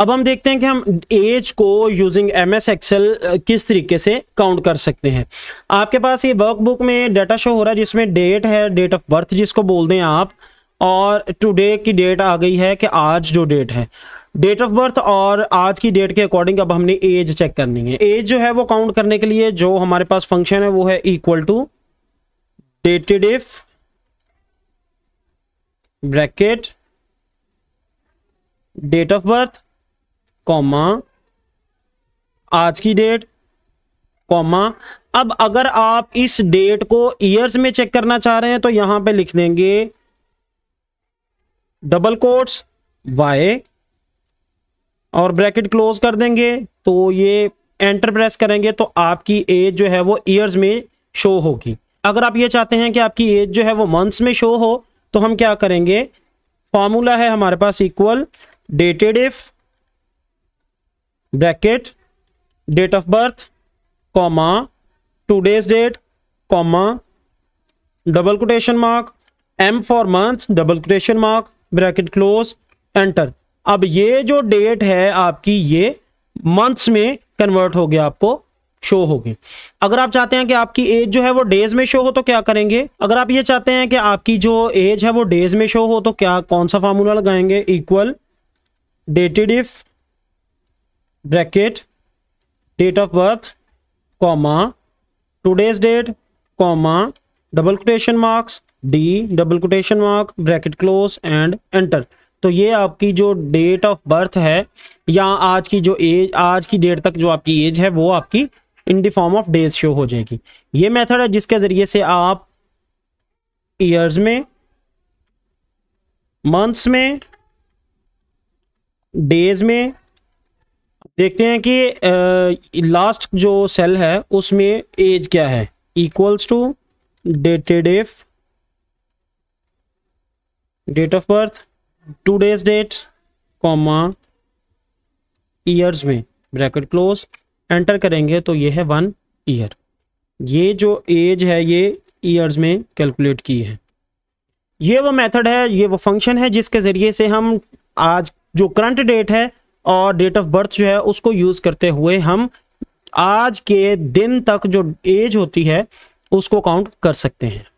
अब हम देखते हैं कि हम एज को यूजिंग एम एस एक्सेल किस तरीके से काउंट कर सकते हैं आपके पास ये वर्कबुक में डाटा शो हो रहा है जिसमें डेट है डेट ऑफ बर्थ जिसको बोल दें आप और टुडे की डेट आ गई है कि आज जो डेट है डेट ऑफ बर्थ और आज की डेट के अकॉर्डिंग अब हमने एज चेक करनी है एज जो है वो काउंट करने के लिए जो हमारे पास फंक्शन है वो है equal to dated if bracket date of birth comma आज की डेट कॉमा अब अगर आप इस डेट को ईयर्स में चेक करना चाह रहे हैं तो यहां पे लिख देंगे डबल कोट्स वाई और ब्रैकेट क्लोज कर देंगे तो ये एंटर प्रेस करेंगे तो आपकी एज जो है वो ईयर्स में शो होगी अगर आप ये चाहते हैं कि आपकी एज जो है वो मंथ्स में शो हो तो हम क्या करेंगे फॉर्मूला है हमारे पास equal dated if bracket date of birth comma today's date comma double quotation mark M for month double quotation mark bracket close enter अब ये जो डेट है आपकी ये मंथ्स में कन्वर्ट हो गया आपको शो हो गए अगर आप चाहते हैं कि आपकी एज जो है वो डेज में शो हो तो क्या करेंगे अगर आप ये चाहते हैं कि आपकी जो एज है वो डेज में शो हो तो क्या कौन सा फार्मूला लगाएंगे equal dated if bracket date of birth comma today's date comma double quotation marks D double quotation mark bracket close and enter तो ये आपकी जो डेट ऑफ बर्थ है या आज की जो एज आज की डेट तक जो आपकी एज है वो आपकी in the form of days show हो जाएगी ये मेथड है जिसके ज़रिए से आप ईयर्स में मंथ्स में डेज में देखते हैं कि लास्ट जो सेल है उसमें एज क्या है equals to dated if date of birth today's date comma years में ब्रैकेट क्लोज एंटर करेंगे तो ये है वन ईयर ये जो एज है ये ईयर्स में कैलकुलेट की है ये वो मेथड है ये वो फंक्शन है जिसके ज़रिए से हम आज जो करंट डेट है और डेट ऑफ बर्थ जो है उसको यूज करते हुए हम आज के दिन तक जो एज होती है उसको काउंट कर सकते हैं